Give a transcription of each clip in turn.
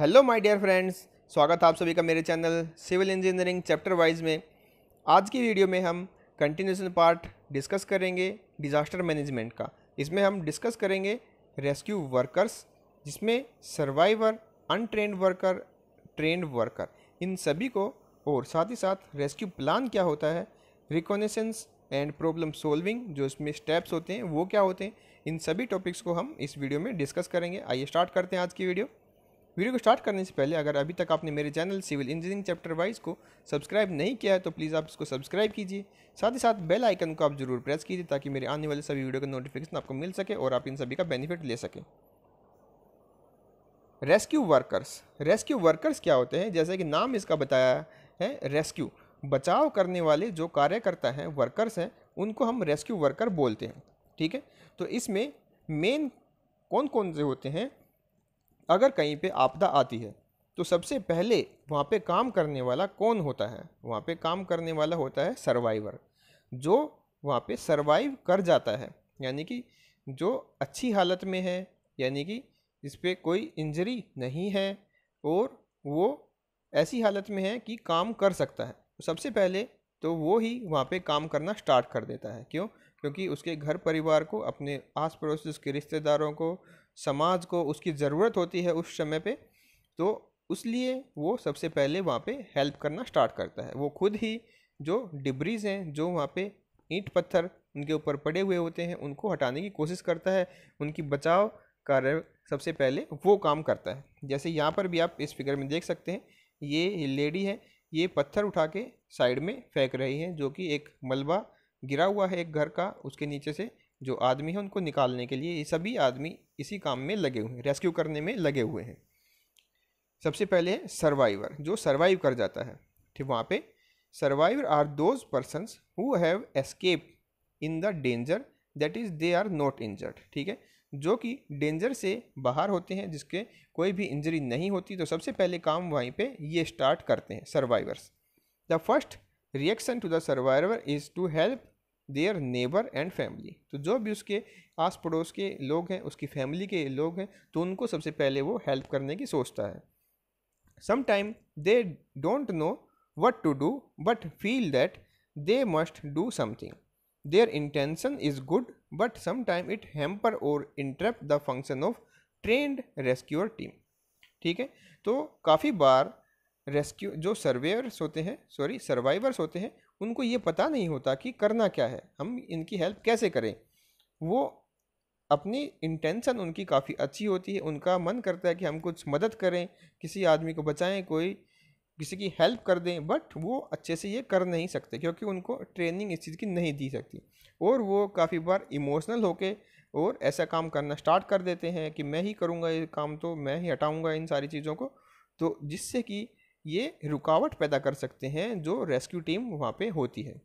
Hello my dear friends स्वागत है आप सभी का मेरे channel civil engineering chapter wise में आज की वीडियो में हम कंटिन्यूशन पार्ट डिस्कस करेंगे डिज़ास्टर मैनेजमेंट का इसमें हम डिस्कस करेंगे रेस्क्यू वर्कर्स जिसमें survivor untrained worker trained worker इन सभी को और साथ ही साथ रेस्क्यू प्लान क्या होता है रिकोनेसेंस एंड प्रॉब्लम सॉल्विंग जो इसमें स्टेप्स होते हैं वो क्या होते हैं इन सभी टॉपिक्स को हम इस वीडियो में डिस्कस करेंगे आइए स्टार्ट करते हैं आज की वीडियो वीडियो को स्टार्ट करने से पहले अगर अभी तक आपने मेरे channel civil engineering chapter wise को सब्सक्राइब नहीं किया है तो प्लीज़ आप इसको सब्सक्राइब कीजिए साथ ही साथ बेल आइकन को आप जरूर प्रेस कीजिए ताकि मेरे आने वाले सभी वीडियो का नोटिफिकेशन आपको मिल सके और आप इन सभी का बेनिफिट ले सकें रेस्क्यू वर्कर्स रेस्क्यू वर्कर्स क्या होते हैं जैसे कि नाम इसका बताया है रेस्क्यू बचाव करने वाले जो कार्यकर्ता हैं वर्कर्स हैं उनको हम रेस्क्यू वर्कर बोलते हैं ठीक है तो इसमें मेन कौन कौन से होते हैं अगर कहीं पे आपदा आती है तो सबसे पहले वहाँ पे काम करने वाला कौन होता है वहाँ पे काम करने वाला होता है सर्वाइवर जो वहाँ पे सर्वाइव कर जाता है यानी कि जो अच्छी हालत में है यानी कि इस पर कोई इंजरी नहीं है और वो ऐसी हालत में है कि काम कर सकता है सबसे पहले तो वो ही वहाँ पे काम करना स्टार्ट कर देता है क्यों क्योंकि उसके घर परिवार को अपने आस पड़ोस उसके रिश्तेदारों को समाज को उसकी ज़रूरत होती है उस समय पे तो उसलिए वो सबसे पहले वहाँ पे हेल्प करना स्टार्ट करता है वो खुद ही जो डिब्रीज हैं जो वहाँ पे ईंट पत्थर उनके ऊपर पड़े हुए होते हैं उनको हटाने की कोशिश करता है उनकी बचाव कार्य सबसे पहले वो काम करता है जैसे यहाँ पर भी आप इस फिगर में देख सकते हैं ये लेडी है ये पत्थर उठा के साइड में फेंक रही है जो कि एक मलबा गिरा हुआ है एक घर का उसके नीचे से जो आदमी है उनको निकालने के लिए ये सभी आदमी इसी काम में लगे हुए हैं रेस्क्यू करने में लगे हुए हैं सबसे पहले है सर्वाइवर जो सर्वाइव कर जाता है ठीक वहाँ पे survivor are those persons who have escape in the danger that is they are not injured ठीक है जो कि डेंजर से बाहर होते हैं जिसके कोई भी इंजरी नहीं होती तो सबसे पहले काम वहीं पे ये स्टार्ट करते हैं survivors the first reaction to the survivor is to help their neighbour and family तो जो भी उसके आस पड़ोस के लोग हैं उसकी फैमिली के लोग हैं तो उनको सबसे पहले वो हेल्प करने की सोचता है some time they don't know what to do but feel that they must do something their intention is good but sometime it hamper और interrupt the function of trained rescuer team ठीक है तो काफ़ी बार rescue जो surveyor's होते हैं sorry survivors होते हैं उनको ये पता नहीं होता कि करना क्या है हम इनकी हेल्प कैसे करें वो अपनी इंटेंशन उनकी काफ़ी अच्छी होती है उनका मन करता है कि हम कुछ मदद करें किसी आदमी को बचाएं कोई किसी की हेल्प कर दें बट वो अच्छे से ये कर नहीं सकते क्योंकि उनको ट्रेनिंग इस चीज़ की नहीं दी सकती और वो काफ़ी बार इमोशनल होके और ऐसा काम करना स्टार्ट कर देते हैं कि मैं ही करूँगा ये काम तो मैं ही हटाऊँगा इन सारी चीज़ों को तो जिससे कि ये रुकावट पैदा कर सकते हैं जो रेस्क्यू टीम वहाँ पे होती है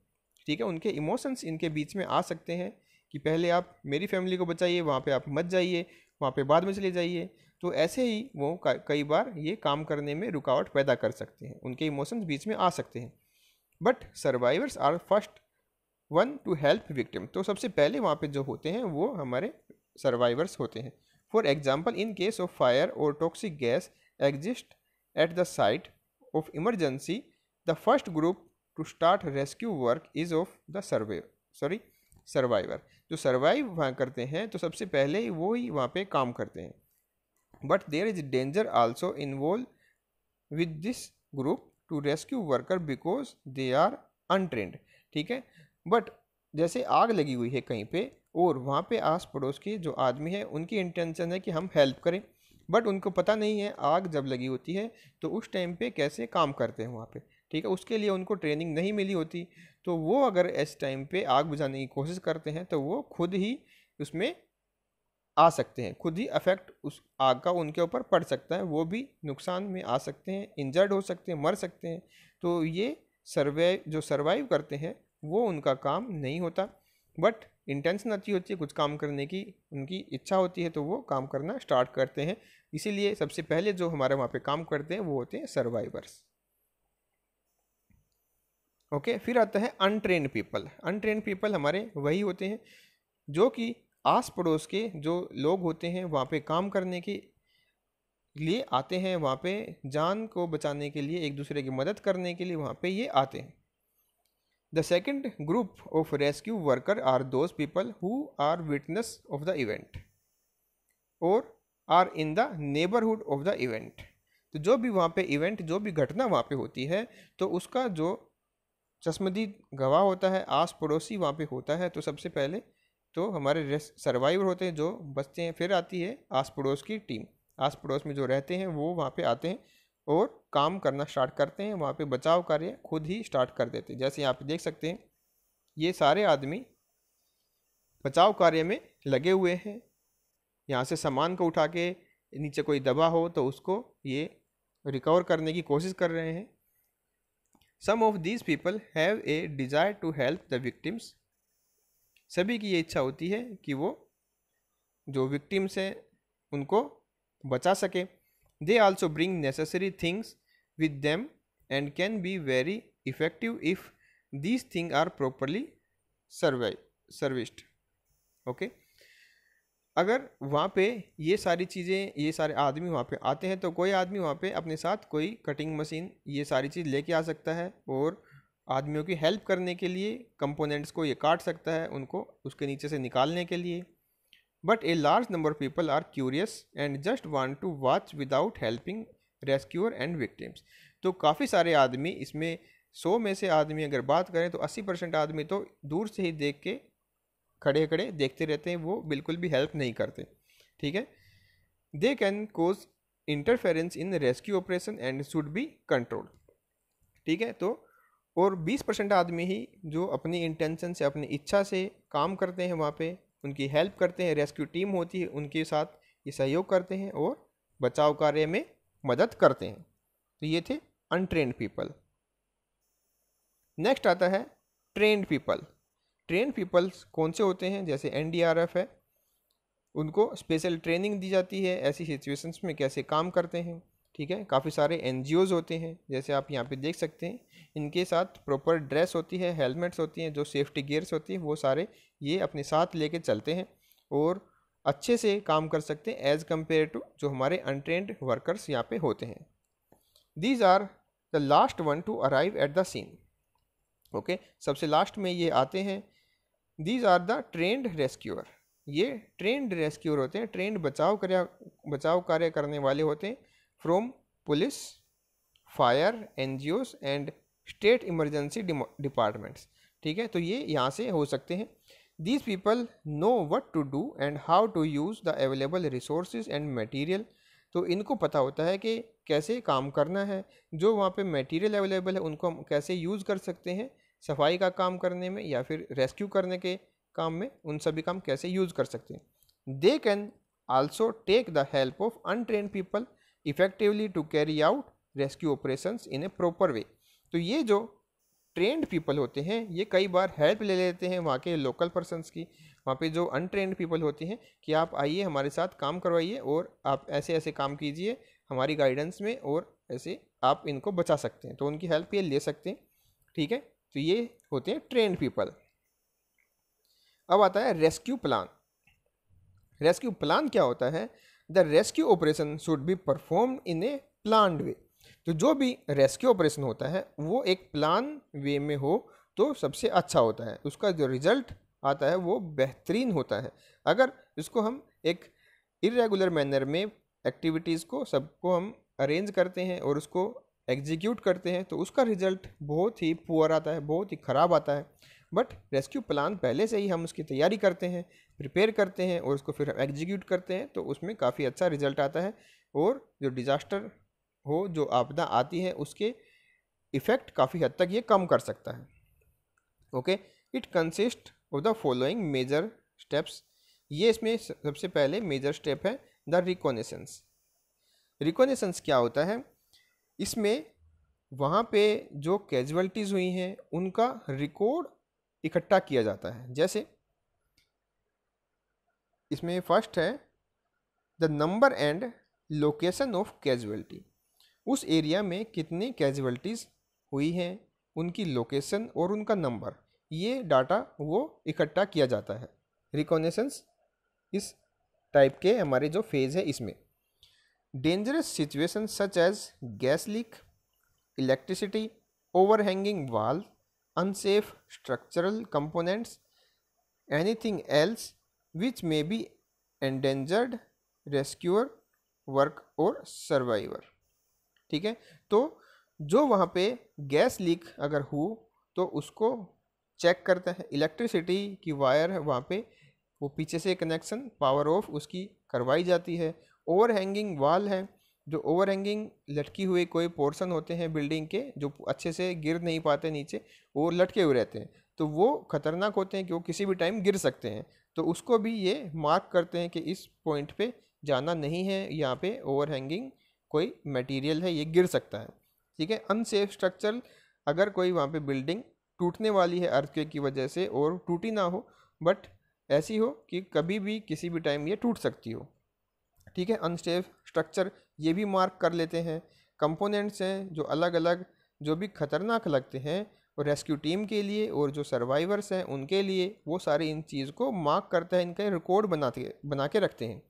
ठीक है उनके इमोशंस इनके बीच में आ सकते हैं कि पहले आप मेरी फैमिली को बचाइए वहाँ पे आप मत जाइए वहाँ पे बाद में चले जाइए तो ऐसे ही वो कई बार ये काम करने में रुकावट पैदा कर सकते हैं उनके इमोशंस बीच में आ सकते हैं but survivors are first one to help victim तो सबसे पहले वहाँ पर जो होते हैं वो हमारे सर्वाइवर्स होते हैं for example in case of fire और toxic gas exist at the site of emergency, the first group to start rescue work is of the survey sorry survivor. जो survive वहाँ करते हैं तो सबसे पहले ही वो ही वहाँ पर काम करते हैं but there is danger also involve with this group to rescue worker because they are untrained ठीक है बट जैसे आग लगी हुई है कहीं पर और वहाँ पर आस पड़ोस के जो आदमी हैं उनकी इंटेंशन है कि हम हेल्प करें बट उनको पता नहीं है आग जब लगी होती है तो उस टाइम पे कैसे काम करते हैं वहाँ पे ठीक है उसके लिए उनको ट्रेनिंग नहीं मिली होती तो वो अगर इस टाइम पे आग बुझाने की कोशिश करते हैं तो वो खुद ही उसमें आ सकते हैं खुद ही अफेक्ट उस आग का उनके ऊपर पड़ सकता है वो भी नुकसान में आ सकते हैं इंजर्ड हो सकते हैं मर सकते हैं तो ये सर्वे जो सर्वाइव करते हैं वो उनका काम नहीं होता बट इंटेंशन अच्छी होती है कुछ काम करने की उनकी इच्छा होती है तो वो काम करना स्टार्ट करते हैं इसीलिए सबसे पहले जो हमारे वहाँ पे काम करते हैं वो होते हैं सर्वाइवर्स ओके फिर आता है अनट्रेन पीपल अनट्रेन पीपल हमारे वही होते हैं जो कि आस पड़ोस के जो लोग होते हैं वहाँ पे काम करने के लिए आते हैं वहाँ पे जान को बचाने के लिए एक दूसरे की मदद करने के लिए वहाँ पे ये आते हैं the second group of rescue worker are those people who are witness of the event और are in the neighbourhood of the event तो जो भी वहाँ पे इवेंट जो भी घटना वहाँ पे होती है तो उसका जो चश्मदी गवाह होता है आस पड़ोसी वहाँ पे होता है तो सबसे पहले तो हमारे सर्वाइवर होते हैं जो बचते हैं फिर आती है आस पड़ोस की टीम आस पड़ोस में जो रहते हैं वो वहाँ पे आते हैं और काम करना स्टार्ट करते हैं वहाँ पे बचाव कार्य खुद ही स्टार्ट कर देते हैं जैसे यहाँ पे देख सकते हैं ये सारे आदमी बचाव कार्य में लगे हुए हैं यहाँ से सामान को उठा के नीचे कोई दबा हो तो उसको ये रिकवर करने की कोशिश कर रहे हैं some of these people have a desire to help the victims सभी की ये इच्छा होती है कि वो जो विक्टिम्स हैं उनको बचा सकें They also bring necessary things with them and can be very effective if these things are properly survey serviced okay अगर वहाँ पे ये सारी चीज़ें ये सारे आदमी वहाँ पे आते हैं तो कोई आदमी वहाँ पे अपने साथ कोई कटिंग मशीन ये सारी चीज़ लेके आ सकता है और आदमियों की हेल्प करने के लिए कंपोनेंट्स को ये काट सकता है उनको उसके नीचे से निकालने के लिए but a large number of people are curious and just want to watch without helping rescuer and victims तो काफ़ी सारे आदमी इसमें सौ में से आदमी अगर बात करें तो अस्सी परसेंट आदमी तो दूर से ही देख के खड़े खड़े देखते रहते हैं वो बिल्कुल भी हेल्प नहीं करते ठीक है they can cause interference in rescue operation and should be control ठीक है तो और 20 परसेंट आदमी ही जो अपनी इंटेंशन से अपनी इच्छा से काम करते हैं वहाँ पे उनकी हेल्प करते हैं रेस्क्यू टीम होती है उनके साथ ये सहयोग करते हैं और बचाव कार्य में मदद करते हैं तो ये थे अनट्रेन पीपल नेक्स्ट आता है ट्रेंड पीपल ट्रेंड पीपल्स कौन से होते हैं जैसे एनडीआरएफ है उनको स्पेशल ट्रेनिंग दी जाती है ऐसी सिचुएशंस में कैसे काम करते हैं ठीक है काफ़ी सारे एन होते हैं जैसे आप यहाँ पे देख सकते हैं इनके साथ प्रॉपर ड्रेस होती है हेलमेट्स होती हैं जो सेफ्टी गियर्स होती हैं वो सारे ये अपने साथ लेके चलते हैं और अच्छे से काम कर सकते हैं एज़ कम्पेयर टू जो हमारे अनट्रेंड वर्कर्स यहाँ पे होते हैं these are the last one to arrive at the scene okay सबसे लास्ट में ये आते हैं these are the trained rescuer ये ट्रेंड रेस्क्यूअर होते हैं ट्रेंड बचाव कार्य बचाव कार्य करने वाले होते हैं from police fire ngos and state emergency departments ठीक है तो ये यहाँ से हो सकते हैं these people know what to do and how to use the available resources and material तो इनको पता होता है कि कैसे काम करना है जो वहाँ पे मटेरियल अवेलेबल है उनको हम कैसे यूज़ कर सकते हैं सफाई का काम करने में या फिर रेस्क्यू करने के काम में उन सभी काम कैसे यूज़ कर सकते हैं they can also take the help of untrain people effectively to carry out rescue operations in a proper way तो ये जो ट्रेंड पीपल होते हैं ये कई बार हेल्प ले लेते हैं वहाँ के लोकल पर्सनस की वहाँ पे जो अनट्रेंड पीपल होते हैं कि आप आइए हमारे साथ काम करवाइए और आप ऐसे ऐसे काम कीजिए हमारी गाइडेंस में और ऐसे आप इनको बचा सकते हैं तो उनकी हेल्प ये ले सकते हैं ठीक है तो ये होते हैं ट्रेंड पीपल अब आता है रेस्क्यू प्लान रेस्क्यू प्लान क्या होता है the rescue operation should be perform in a plan way तो जो भी रेस्क्यू ऑपरेशन होता है वो एक प्लान वे में हो तो सबसे अच्छा होता है उसका जो रिजल्ट आता है वो बेहतरीन होता है अगर इसको हम एक इरेगुलर मैनर में एक्टिविटीज़ को सबको हम अरेंज करते हैं और उसको एग्जीक्यूट करते हैं तो उसका रिज़ल्ट बहुत ही पुअर आता है बहुत ही ख़राब आता है बट रेस्क्यू प्लान पहले से ही हम उसकी तैयारी करते हैं प्रिपेयर करते हैं और उसको फिर एग्जीक्यूट करते हैं तो उसमें काफ़ी अच्छा रिजल्ट आता है और जो डिज़ास्टर हो जो आपदा आती है उसके इफ़ेक्ट काफ़ी हद तक ये कम कर सकता है okay it consist of the following major steps ये इसमें सबसे पहले मेजर स्टेप है द रिकोनेसेंस रिकोनेसेंस क्या होता है इसमें वहाँ पे जो कैजुअल्टीज़ हुई हैं उनका रिकॉर्ड इकट्ठा किया जाता है जैसे इसमें फर्स्ट है the number and location of casualty उस एरिया में कितनी कैजुअलिटीज़ हुई हैं उनकी लोकेशन और उनका नंबर ये डाटा वो इकट्ठा किया जाता है रिकॉनेसेंस इस टाइप के हमारे जो फेज़ है इसमें dangerous situation such as gas leak electricity overhanging wall unsafe structural components, anything else which may be endangered rescuer, work or survivor. ठीक है तो जो वहाँ पे गैस लीक अगर हो तो उसको चेक करते हैं इलेक्ट्रिसिटी की वायर है वहाँ पे वो पीछे से कनेक्शन पावर ऑफ उसकी करवाई जाती है ओवर हैंगिंग वाल है जो ओवर हैंगिंग लटकी हुई कोई पोर्शन होते हैं बिल्डिंग के जो अच्छे से गिर नहीं पाते नीचे वो लटके हुए रहते हैं तो वो खतरनाक होते हैं कि वो किसी भी टाइम गिर सकते हैं तो उसको भी ये मार्क करते हैं कि इस पॉइंट पे जाना नहीं है यहाँ पे ओवर हैंगिंग कोई मटेरियल है ये गिर सकता है ठीक है अनसेफ स्ट्रक्चर अगर कोई वहाँ पर बिल्डिंग टूटने वाली है अर्थ की वजह से और टूटी ना हो बट ऐसी हो कि कभी भी किसी भी टाइम ये टूट सकती हो ठीक है अनसेफ स्ट्रक्चर ये भी मार्क कर लेते हैं कंपोनेंट्स हैं जो अलग अलग जो भी खतरनाक लगते हैं और रेस्क्यू टीम के लिए और जो सर्वाइवर्स हैं उनके लिए वो सारे इन चीज़ को मार्क करते हैं इनका रिकॉर्ड बनाते बना के रखते हैं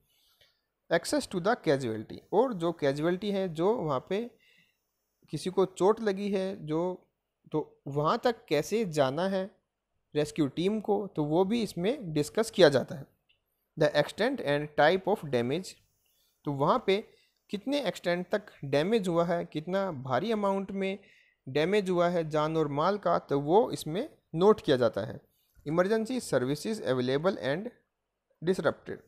एक्सेस टू द कैजुअलिटी और जो कैजुअलिटी है जो वहाँ पे किसी को चोट लगी है जो तो वहाँ तक कैसे जाना है रेस्क्यू टीम को तो वो भी इसमें डिस्कस किया जाता है the extent and type of damage तो वहाँ पे कितने एक्सटेंट तक डैमेज हुआ है कितना भारी अमाउंट में डैमेज हुआ है जान और माल का तो वो इसमें नोट किया जाता है emergency services available and disrupted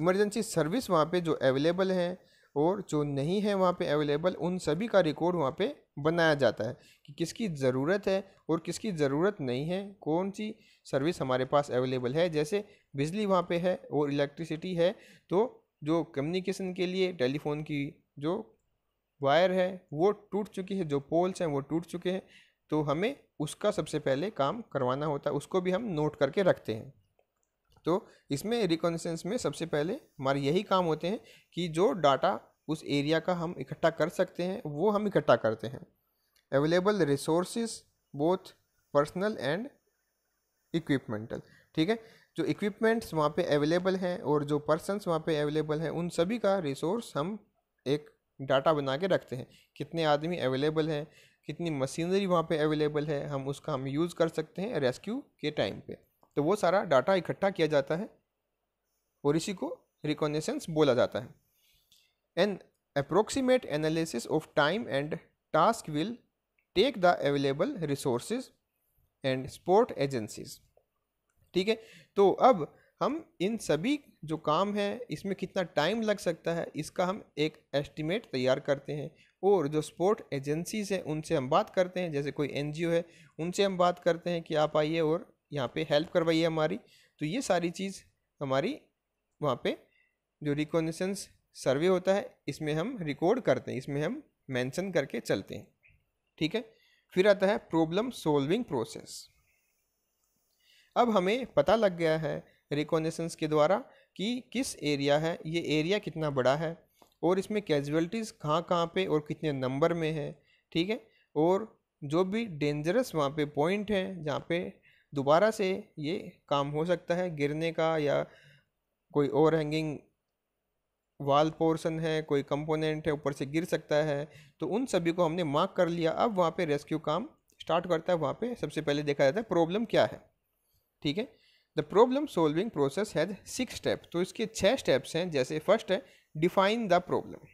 emergency service वहाँ पे जो अवेलेबल हैं और जो नहीं है वहाँ पे अवेलेबल उन सभी का रिकॉर्ड वहाँ पे बनाया जाता है कि किसकी ज़रूरत है और किसकी ज़रूरत नहीं है कौन सी सर्विस हमारे पास अवेलेबल है जैसे बिजली वहाँ पे है और इलेक्ट्रिसिटी है तो जो कम्युनिकेशन के लिए टेलीफोन की जो वायर है वो टूट चुकी है जो पोल्स हैं वो टूट चुके हैं तो हमें उसका सबसे पहले काम करवाना होता है उसको भी हम नोट करके रखते हैं तो इसमें रिकॉन्सेंस में सबसे पहले हमारे यही काम होते हैं कि जो डाटा उस एरिया का हम इकट्ठा कर सकते हैं वो हम इकट्ठा करते हैं available resources both personal and equipmental ठीक है जो इक्विपमेंट्स वहाँ पे अवेलेबल हैं और जो पर्सनस वहाँ पे अवेलेबल हैं उन सभी का रिसोर्स हम एक डाटा बना के रखते हैं कितने आदमी अवेलेबल हैं कितनी मशीनरी वहाँ पे अवेलेबल है हम उसका हम यूज़ कर सकते हैं रेस्क्यू के टाइम पे तो वो सारा डाटा इकट्ठा किया जाता है और इसी को रिकॉन्सेंस बोला जाता है an approximate analysis of time and task will take the available resources and sport agencies ठीक है तो अब हम इन सभी जो काम है इसमें कितना टाइम लग सकता है इसका हम एक एस्टिमेट तैयार करते हैं और जो स्पोर्ट एजेंसीज हैं उनसे हम बात करते हैं जैसे कोई एनजीओ है उनसे हम बात करते हैं कि आप आइए और यहाँ पे हेल्प करवाइए हमारी तो ये सारी चीज़ हमारी वहाँ पे जो रिकॉन्सेंस सर्वे होता है इसमें हम रिकॉर्ड करते हैं इसमें हम मेंशन करके चलते हैं ठीक है फिर आता है प्रॉब्लम सॉल्विंग प्रोसेस अब हमें पता लग गया है रिकॉनेसेंस के द्वारा कि किस एरिया है ये एरिया कितना बड़ा है और इसमें कैजुअलिटीज़ कहाँ कहाँ पे और कितने नंबर में है ठीक है और जो भी डेंजरस वहाँ पे पॉइंट हैं जहाँ पे दोबारा से ये काम हो सकता है गिरने का या कोई ओवर हैंगिंग वाल पोर्शन है कोई कंपोनेंट है ऊपर से गिर सकता है तो उन सभी को हमने मार्क कर लिया अब वहाँ पे रेस्क्यू काम स्टार्ट करता है वहाँ पे सबसे पहले देखा जाता है प्रॉब्लम क्या है ठीक है the problem solving process has six step तो इसके छः स्टेप्स हैं जैसे फर्स्ट है डिफाइन द प्रॉब्लम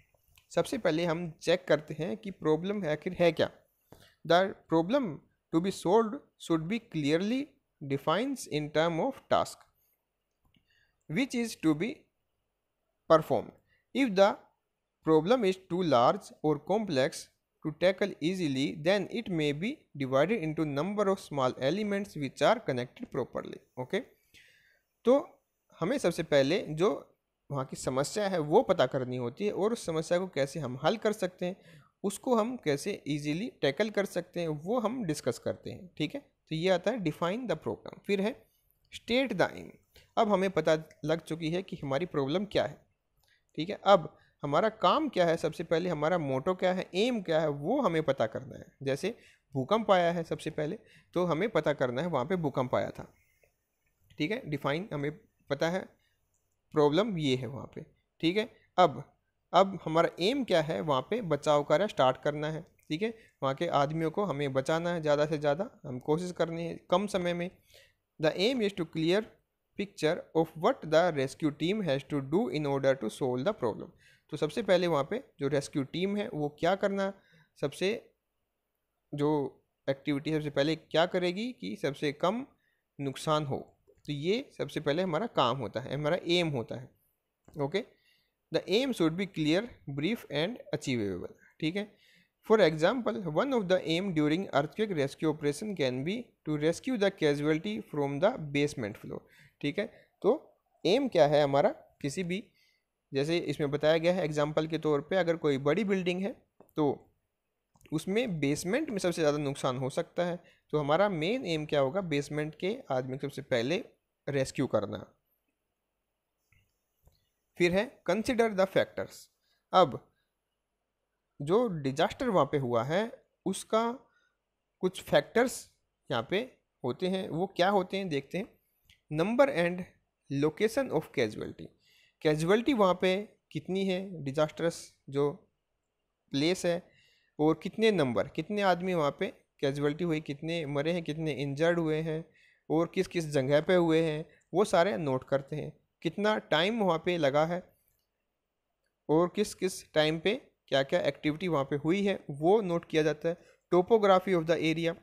सबसे पहले हम चेक करते हैं कि प्रॉब्लम आखिर है क्या the problem to be solve should be clearly defines in term of task which is to be perform if the problem is too large और complex to tackle easily, then it may be divided into number of small elements which are connected properly. Okay? तो हमें सबसे पहले जो वहाँ की समस्या है वो पता करनी होती है और उस समस्या को कैसे हम हल कर सकते हैं उसको हम कैसे ईजीली टैकल कर सकते हैं वो हम डिस्कस करते हैं ठीक है तो ये आता है डिफाइन द प्रॉब्लम फिर है स्टेट द एम अब हमें पता लग चुकी है कि हमारी प्रॉब्लम क्या है ठीक है अब हमारा काम क्या है सबसे पहले हमारा मोटो क्या है एम क्या है वो हमें पता करना है जैसे भूकंप आया है सबसे पहले तो हमें पता करना है वहाँ पे भूकंप आया था ठीक है डिफाइन हमें पता है प्रॉब्लम ये है वहाँ पे ठीक है अब अब हमारा एम क्या है वहाँ पे बचाव कार्य स्टार्ट करना है ठीक है वहाँ के आदमियों को हमें बचाना है ज़्यादा से ज़्यादा हम कोशिश करनी है कम समय में the aim is to clear picture of what the rescue team has to do in order to solve the problem तो सबसे पहले वहाँ पे जो रेस्क्यू टीम है वो क्या करना सबसे जो एक्टिविटी सबसे पहले क्या करेगी कि सबसे कम नुकसान हो तो ये सबसे पहले हमारा काम होता है हमारा एम होता है okay the aim should be clear brief and achievable ठीक है for example one of the aim during earthquake rescue operation can be to rescue the casualty from the basement floor ठीक है तो एम क्या है हमारा किसी भी जैसे इसमें बताया गया है एग्जाम्पल के तौर पर अगर कोई बड़ी बिल्डिंग है तो उसमें बेसमेंट में सबसे ज़्यादा नुकसान हो सकता है तो हमारा मेन एम क्या होगा बेसमेंट के आदमी को सबसे पहले रेस्क्यू करना फिर है कंसिडर द फैक्टर्स अब जो डिजास्टर वहाँ पे हुआ है उसका कुछ फैक्टर्स यहाँ पे होते हैं वो क्या होते हैं देखते हैं number and location of casualty casualty वहाँ पे कितनी है डिज़ास्टरस जो प्लेस है और कितने नंबर कितने आदमी वहाँ पे कैजुअलिटी हुई कितने मरे हैं कितने इंजर्ड हुए हैं और किस किस जगह पे हुए हैं वो सारे नोट करते हैं कितना टाइम वहाँ पे लगा है और किस किस टाइम पे क्या क्या एक्टिविटी वहाँ पे हुई है वो नोट किया जाता है टोपोग्राफी ऑफ द एरिया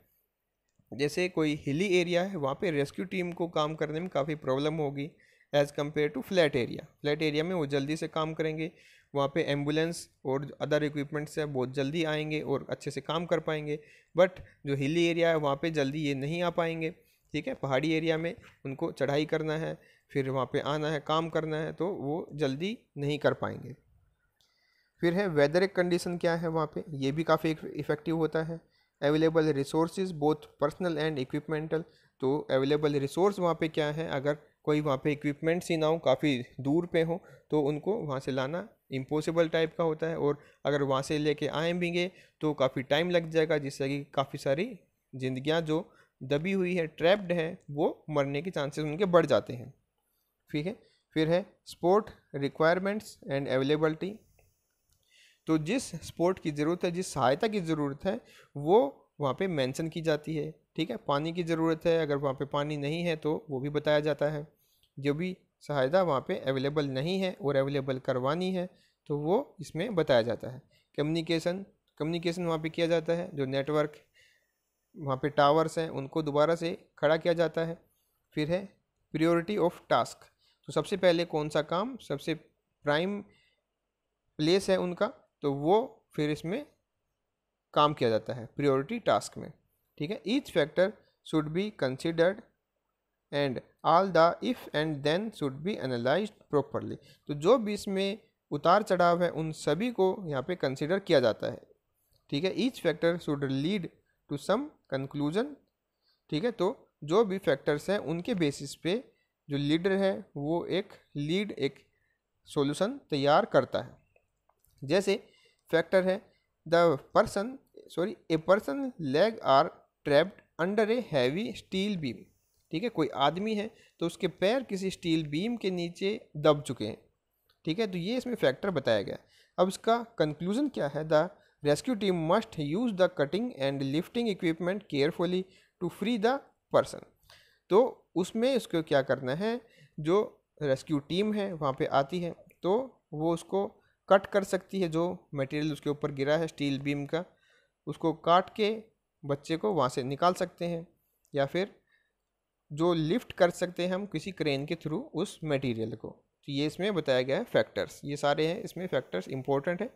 जैसे कोई हिली एरिया है वहाँ पे रेस्क्यू टीम को काम करने में काफ़ी प्रॉब्लम होगी as compare to flat area flat area में वो जल्दी से काम करेंगे वहाँ पे एम्बुलेंस और अदर इक्विपमेंट्स है बहुत जल्दी आएंगे और अच्छे से काम कर पाएंगे बट जो हिली एरिया है वहाँ पे जल्दी ये नहीं आ पाएंगे ठीक है पहाड़ी एरिया में उनको चढ़ाई करना है फिर वहाँ पे आना है काम करना है तो वो जल्दी नहीं कर पाएंगे फिर है वेदर कंडीशन क्या है वहाँ पर ये भी काफ़ी इफ़ेक्टिव होता है available resource both personal and equipmental तो अवेलेबल रिसोर्स वहाँ पर क्या है अगर कोई वहाँ पे इक्विपमेंट्स ही ना हो काफ़ी दूर पे हो तो उनको वहाँ से लाना इम्पॉसिबल टाइप का होता है और अगर वहाँ से लेके आए भीगे तो काफ़ी टाइम लग जाएगा जिससे कि काफ़ी सारी जिंदगियाँ जो दबी हुई है ट्रैप्ड है वो मरने के चांसेस उनके बढ़ जाते हैं ठीक है फिर है स्पोर्ट रिक्वायरमेंट्स एंड अवेलेबलिटी तो जिस स्पोर्ट की ज़रूरत है जिस सहायता की ज़रूरत है वो वहाँ पे मेंशन की जाती है ठीक है पानी की ज़रूरत है अगर वहाँ पे पानी नहीं है तो वो भी बताया जाता है जो भी सहायता वहाँ पे अवेलेबल नहीं है और अवेलेबल करवानी है तो वो इसमें बताया जाता है कम्युनिकेशन कम्युनिकेशन वहाँ पे किया जाता है जो नेटवर्क वहाँ पे टावर्स हैं उनको दोबारा से खड़ा किया जाता है फिर है प्रियोरिटी ऑफ टास्क तो सबसे पहले कौन सा काम सबसे प्राइम प्लेस है उनका तो वो फिर इसमें काम किया जाता है प्रियोरिटी टास्क में ठीक है each factor should be considered and all the if and then should be analyse properly तो जो भी इसमें उतार चढ़ाव है उन सभी को यहाँ पे कंसिडर किया जाता है ठीक है each factor should lead to some conclusion ठीक है तो जो भी फैक्टर्स हैं उनके बेसिस पे जो लीडर है वो एक लीड एक सॉल्यूशन तैयार करता है जैसे फैक्टर है the person sorry a person leg are trapped under a heavy steel beam ठीक है कोई आदमी है तो उसके पैर किसी स्टील बीम के नीचे दब चुके हैं ठीक है तो ये इसमें फैक्टर बताया गया अब इसका कंक्लूजन क्या है the rescue team must use the cutting and lifting equipment carefully to free the person तो उसमें उसको क्या करना है जो रेस्क्यू टीम है वहाँ पे आती है तो वो उसको कट कर सकती है जो मटेरियल उसके ऊपर गिरा है स्टील बीम का उसको काट के बच्चे को वहाँ से निकाल सकते हैं या फिर जो लिफ्ट कर सकते हैं हम किसी क्रेन के थ्रू उस मटेरियल को तो ये इसमें बताया गया है फैक्टर्स ये सारे हैं इसमें फैक्टर्स इम्पोर्टेंट है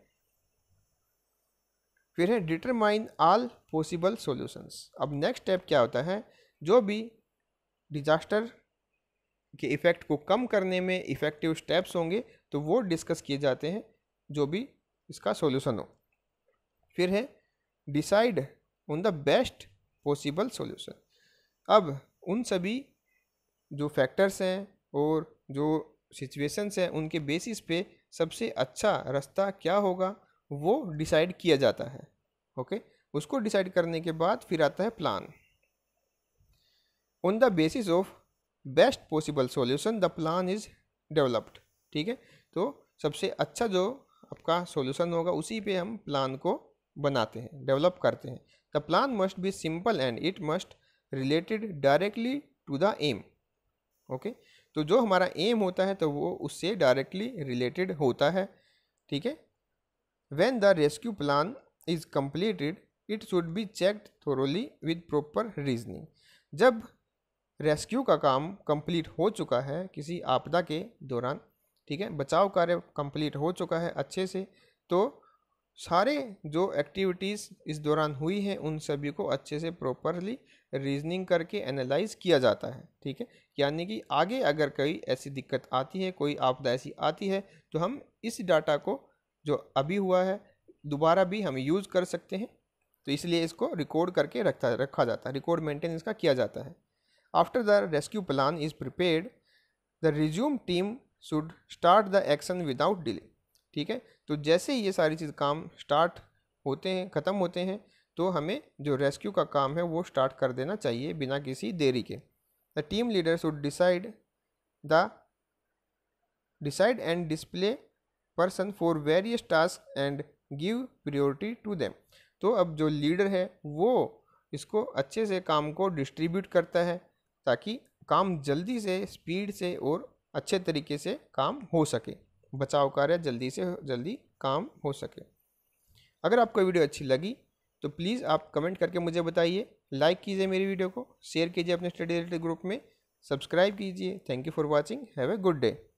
फिर है डिटरमाइन आल पॉसिबल सॉल्यूशंस अब नेक्स्ट स्टेप क्या होता है जो भी डिजास्टर के इफ़ेक्ट को कम करने में इफ़ेक्टिव स्टेप्स होंगे तो वो डिस्कस किए जाते हैं जो भी इसका सॉल्यूशन हो फिर है decide on the best possible solution अब उन सभी जो फैक्टर्स हैं और जो सिचुएशंस हैं उनके बेसिस पे सबसे अच्छा रास्ता क्या होगा वो डिसाइड किया जाता है ओके उसको डिसाइड करने के बाद फिर आता है plan on the basis of best possible solution the plan is developed ठीक है तो सबसे अच्छा जो आपका सॉल्यूशन होगा उसी पे हम प्लान को बनाते हैं डेवलप करते हैं the plan must be simple and it must related directly to the aim okay तो जो हमारा एम होता है तो वो उससे डायरेक्टली रिलेटेड होता है ठीक है when the rescue plan is completed it should be checked thoroughly with proper reasoning जब रेस्क्यू का काम कंप्लीट हो चुका है किसी आपदा के दौरान ठीक है बचाव कार्य कम्प्लीट हो चुका है अच्छे से तो सारे जो एक्टिविटीज़ इस दौरान हुई हैं उन सभी को अच्छे से प्रॉपरली रीजनिंग करके एनालाइज किया जाता है ठीक है यानी कि आगे अगर कोई ऐसी दिक्कत आती है कोई आपदा ऐसी आती है तो हम इस डाटा को जो अभी हुआ है दोबारा भी हम यूज़ कर सकते हैं तो इसलिए इसको रिकॉर्ड करके रखा रखा जाता है रिकॉर्ड मेंटेन इसका किया जाता है after the rescue plan is prepared the rescue team should start the action without delay ठीक है तो जैसे ही ये सारी चीज़ काम स्टार्ट होते हैं ख़त्म होते हैं तो हमें जो रेस्क्यू का काम है वो स्टार्ट कर देना चाहिए बिना किसी देरी के the team leader should decide the decide and display person for various task and give priority to them तो अब जो लीडर है वो इसको अच्छे से काम को डिस्ट्रीब्यूट करता है ताकि काम जल्दी से स्पीड से और अच्छे तरीके से काम हो सके बचाव कार्य जल्दी से जल्दी काम हो सके अगर आपको वीडियो अच्छी लगी तो प्लीज़ आप कमेंट करके मुझे बताइए लाइक कीजिए मेरी वीडियो को शेयर कीजिए अपने स्टडी रिलेटेड ग्रुप में सब्सक्राइब कीजिए thank you for watching have a good day